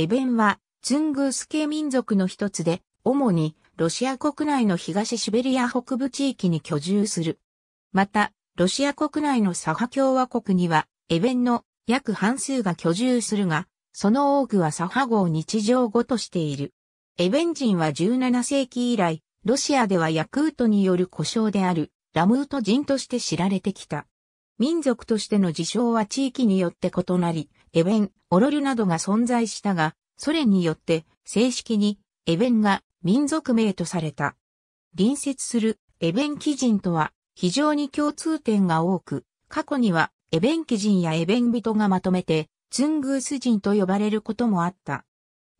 エベンは、ツングース系民族の一つで、主に、ロシア国内の東シベリア北部地域に居住する。また、ロシア国内のサハ共和国には、エベンの約半数が居住するが、その多くはサハ語を日常語としている。エベン人は17世紀以来、ロシアではヤクートによる故障である、ラムート人として知られてきた。民族としての事象は地域によって異なり、エベン、オロリュなどが存在したが、ソ連によって正式にエベンが民族名とされた。隣接するエベン基人とは非常に共通点が多く、過去にはエベン基人やエベン人がまとめてツングース人と呼ばれることもあった。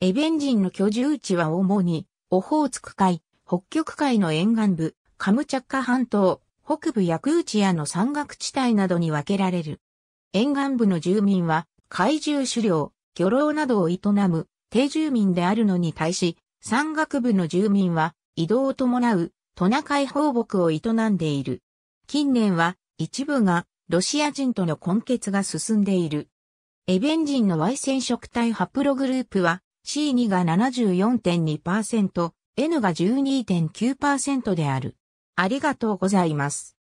エベン人の居住地は主にオホーツク海、北極海の沿岸部、カムチャッカ半島、北部ヤクーチアの山岳地帯などに分けられる。沿岸部の住民は怪獣狩猟、漁労などを営む定住民であるのに対し、山岳部の住民は移動を伴うトナカイ放牧を営んでいる。近年は一部がロシア人との混血が進んでいる。エベン人の Y 染色体ハプログループは C2 が74.2%、N が12.9%である。ありがとうございます。